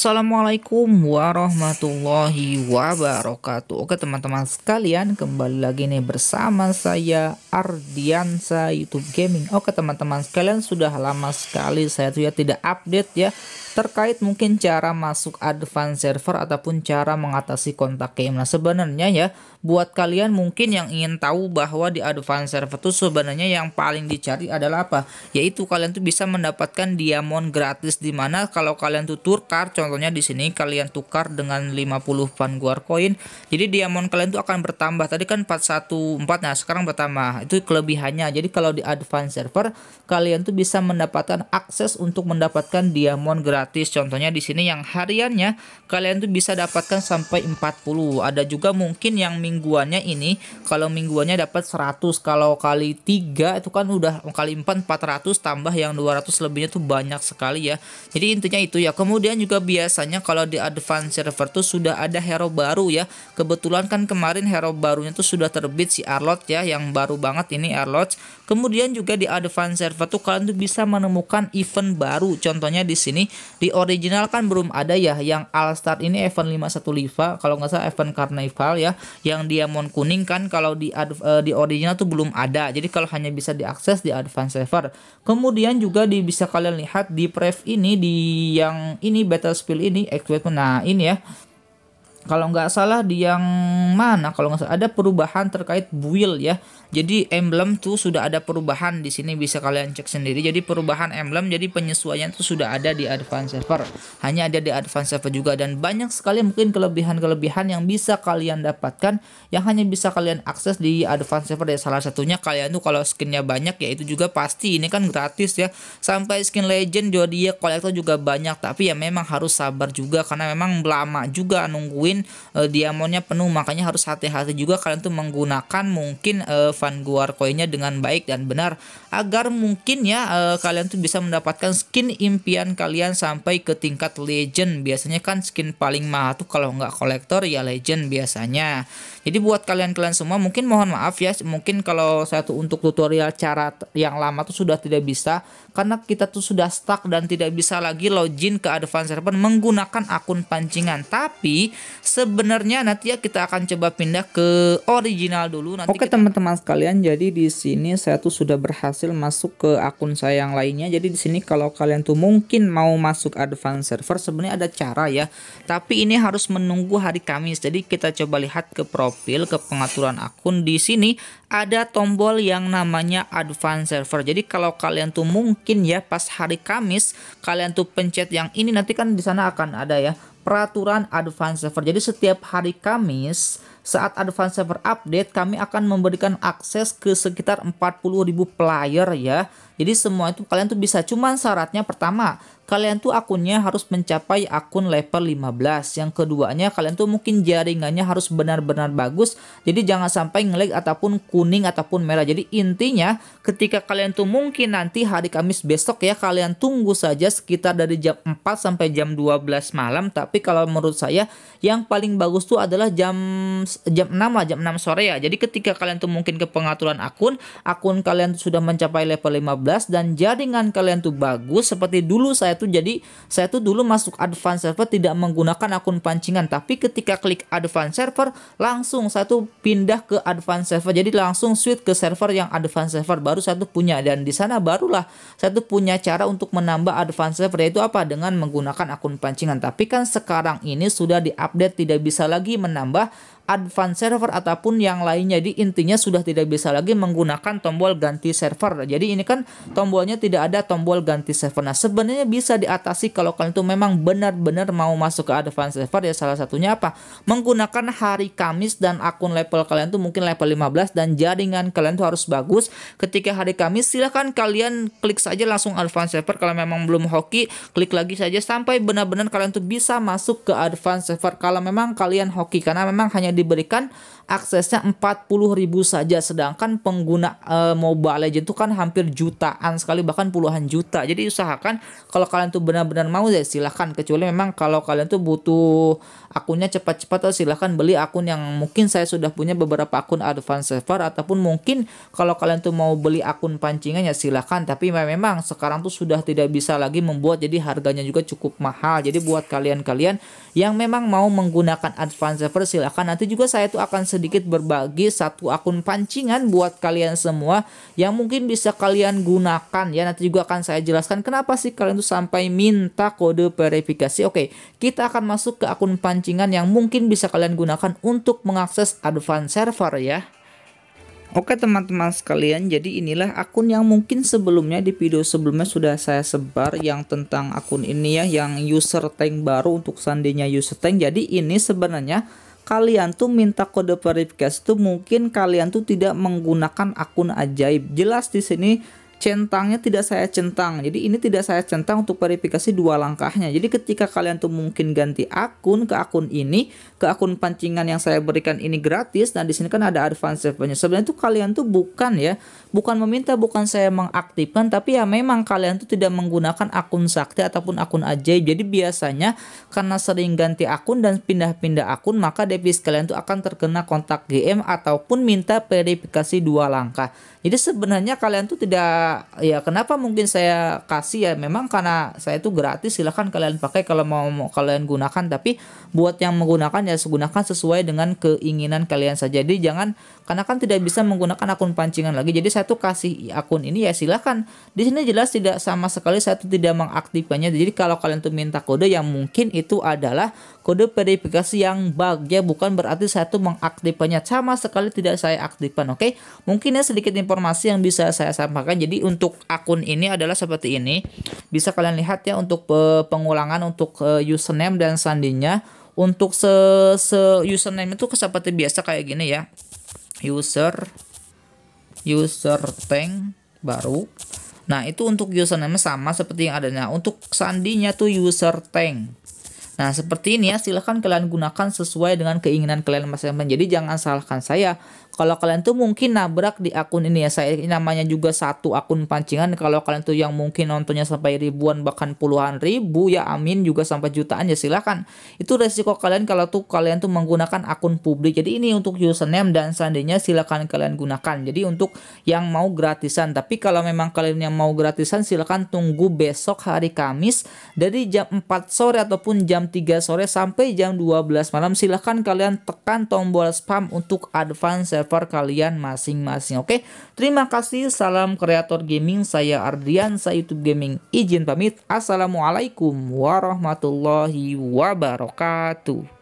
Assalamualaikum warahmatullahi wabarakatuh Oke teman-teman sekalian kembali lagi nih bersama saya Ardiansa YouTube Gaming Oke teman-teman sekalian sudah lama sekali saya tuh ya tidak update ya Terkait mungkin cara masuk advance server ataupun cara mengatasi kontak game Nah sebenarnya ya buat kalian mungkin yang ingin tahu bahwa di advance server tuh sebenarnya yang paling dicari adalah apa Yaitu kalian tuh bisa mendapatkan diamond gratis dimana kalau kalian tuh turkar contoh contohnya di sini kalian tukar dengan 50 Vanguard Coin jadi diamond kalian tuh akan bertambah tadi kan 414 nah sekarang bertambah itu kelebihannya jadi kalau di advance server kalian tuh bisa mendapatkan akses untuk mendapatkan diamond gratis contohnya di sini yang hariannya kalian tuh bisa dapatkan sampai 40 ada juga mungkin yang mingguannya ini kalau mingguannya dapat 100 kalau kali 3 itu kan udah kali 4 400 tambah yang 200 lebihnya tuh banyak sekali ya jadi intinya itu ya kemudian juga biaya biasanya kalau di advance server tuh sudah ada hero baru ya. Kebetulan kan kemarin hero barunya tuh sudah terbit si Arlot ya yang baru banget ini Arlot. Kemudian juga di advance server tuh kalian tuh bisa menemukan event baru. Contohnya di sini di original kan belum ada ya yang all star ini event 51 Liva kalau nggak salah event Carnival ya yang diamond kuning kan kalau di uh, di original tuh belum ada. Jadi kalau hanya bisa diakses di advance server. Kemudian juga di bisa kalian lihat di prev ini di yang ini Battle spill ini ex nah ini ya kalau nggak salah di yang mana kalau nggak salah ada perubahan terkait build ya jadi emblem tuh sudah ada perubahan di sini bisa kalian cek sendiri jadi perubahan emblem jadi penyesuaian tuh sudah ada di advance server hanya ada di advance server juga dan banyak sekali mungkin kelebihan-kelebihan yang bisa kalian dapatkan yang hanya bisa kalian akses di advance server ya salah satunya kalian tuh kalau skinnya banyak ya itu juga pasti ini kan gratis ya sampai skin legend ya kolektor juga banyak tapi ya memang harus sabar juga karena memang lama juga nungguin nungguin uh, eh, diamonnya penuh makanya harus hati-hati juga kalian tuh menggunakan mungkin uh, vanguard koinnya dengan baik dan benar agar mungkin ya uh, kalian tuh bisa mendapatkan skin impian kalian sampai ke tingkat legend biasanya kan skin paling mahal tuh kalau nggak kolektor ya legend biasanya jadi buat kalian-kalian semua mungkin mohon maaf ya mungkin kalau satu untuk tutorial cara yang lama tuh sudah tidak bisa karena kita tuh sudah stuck dan tidak bisa lagi login ke advance server menggunakan akun pancingan tapi Sebenarnya nanti ya kita akan coba pindah ke original dulu nanti. Oke, teman-teman kita... sekalian, jadi di sini saya tuh sudah berhasil masuk ke akun saya yang lainnya. Jadi di sini kalau kalian tuh mungkin mau masuk advance server sebenarnya ada cara ya. Tapi ini harus menunggu hari Kamis. Jadi kita coba lihat ke profil, ke pengaturan akun di sini ada tombol yang namanya advance server. Jadi kalau kalian tuh mungkin ya pas hari Kamis kalian tuh pencet yang ini nanti kan di sana akan ada ya peraturan advance server. Jadi setiap hari Kamis saat advance server update kami akan memberikan akses ke sekitar 40.000 player ya. Jadi semua itu kalian tuh bisa cuman syaratnya pertama kalian tuh akunnya harus mencapai akun level 15. Yang keduanya kalian tuh mungkin jaringannya harus benar-benar bagus. Jadi jangan sampai ngelag ataupun kuning ataupun merah. Jadi intinya ketika kalian tuh mungkin nanti hari Kamis besok ya kalian tunggu saja sekitar dari jam 4 sampai jam 12 malam. Tapi kalau menurut saya yang paling bagus tuh adalah jam jam 6 lah jam 6 sore ya. Jadi ketika kalian tuh mungkin ke pengaturan akun, akun kalian sudah mencapai level 15 dan jaringan kalian tuh bagus seperti dulu saya tuh jadi saya tuh dulu masuk advance server tidak menggunakan akun pancingan tapi ketika klik advance server langsung saya tuh pindah ke advance server jadi langsung switch ke server yang advance server baru saya tuh punya dan di sana barulah saya tuh punya cara untuk menambah advance server yaitu apa dengan menggunakan akun pancingan tapi kan sekarang ini sudah diupdate tidak bisa lagi menambah Advanced server ataupun yang lainnya Jadi intinya sudah tidak bisa lagi menggunakan tombol ganti server. Jadi ini kan tombolnya tidak ada tombol ganti server. Nah sebenarnya bisa diatasi kalau kalian itu memang benar-benar mau masuk ke Advanced server ya salah satunya apa? Menggunakan hari Kamis dan akun level kalian tuh mungkin level 15 dan jaringan kalian tuh harus bagus. Ketika hari Kamis silahkan kalian klik saja langsung Advanced server kalau memang belum hoki klik lagi saja sampai benar-benar kalian tuh bisa masuk ke Advanced server kalau memang kalian hoki karena memang hanya diberikan aksesnya 40 ribu saja sedangkan pengguna e, Mobile Legends itu kan hampir jutaan sekali bahkan puluhan juta jadi usahakan kalau kalian tuh benar-benar mau ya silahkan kecuali memang kalau kalian tuh butuh akunnya cepat-cepat atau eh, silahkan beli akun yang mungkin saya sudah punya beberapa akun advance server ataupun mungkin kalau kalian tuh mau beli akun pancingan ya silahkan tapi memang sekarang tuh sudah tidak bisa lagi membuat jadi harganya juga cukup mahal jadi buat kalian-kalian yang memang mau menggunakan advance server silahkan nanti juga saya tuh akan sedikit berbagi satu akun pancingan buat kalian semua yang mungkin bisa kalian gunakan ya. Nanti juga akan saya jelaskan kenapa sih kalian tuh sampai minta kode verifikasi. Oke, kita akan masuk ke akun pancingan yang mungkin bisa kalian gunakan untuk mengakses advanced server ya. Oke teman-teman sekalian, jadi inilah akun yang mungkin sebelumnya di video sebelumnya sudah saya sebar yang tentang akun ini ya, yang user tank baru untuk sandinya user tank. Jadi ini sebenarnya kalian tuh minta kode verifikasi tuh mungkin kalian tuh tidak menggunakan akun ajaib. Jelas di sini centangnya tidak saya centang. Jadi ini tidak saya centang untuk verifikasi dua langkahnya. Jadi ketika kalian tuh mungkin ganti akun ke akun ini, ke akun pancingan yang saya berikan ini gratis. Nah, di sini kan ada advance punya. Sebenarnya tuh kalian tuh bukan ya, bukan meminta, bukan saya mengaktifkan, tapi ya memang kalian tuh tidak menggunakan akun sakti ataupun akun ajaib. Jadi biasanya karena sering ganti akun dan pindah-pindah akun, maka devis kalian tuh akan terkena kontak GM ataupun minta verifikasi dua langkah. Jadi sebenarnya kalian tuh tidak ya kenapa mungkin saya kasih ya memang karena saya itu gratis silahkan kalian pakai kalau mau, mau kalian gunakan tapi buat yang menggunakan ya gunakan sesuai dengan keinginan kalian saja jadi jangan karena kan tidak bisa menggunakan akun pancingan lagi jadi saya tuh kasih akun ini ya silahkan di sini jelas tidak sama sekali saya tuh tidak mengaktifkannya jadi kalau kalian tuh minta kode yang mungkin itu adalah kode verifikasi yang bug ya bukan berarti saya tuh mengaktifkannya sama sekali tidak saya aktifkan oke okay? mungkin ya sedikit informasi yang bisa saya sampaikan jadi untuk akun ini adalah seperti ini bisa kalian lihat ya untuk pengulangan untuk eh, username dan sandinya untuk se, se username itu seperti biasa kayak gini ya user user tank baru nah itu untuk username sama seperti yang adanya untuk sandinya tuh user tank Nah, seperti ini ya, silahkan kalian gunakan sesuai dengan keinginan kalian masing-masing. Jadi jangan salahkan saya. Kalau kalian tuh mungkin nabrak di akun ini ya, saya namanya juga satu akun pancingan. Kalau kalian tuh yang mungkin nontonnya sampai ribuan bahkan puluhan ribu ya, amin juga sampai jutaan ya silahkan. Itu resiko kalian kalau tuh kalian tuh menggunakan akun publik. Jadi ini untuk username dan seandainya silahkan kalian gunakan. Jadi untuk yang mau gratisan. Tapi kalau memang kalian yang mau gratisan silahkan tunggu besok hari Kamis dari jam 4 sore ataupun jam tiga 3 sore sampai jam 12 malam silahkan kalian tekan tombol spam untuk advance server kalian masing-masing oke terima kasih salam kreator gaming saya Ardian saya YouTube gaming izin pamit assalamualaikum warahmatullahi wabarakatuh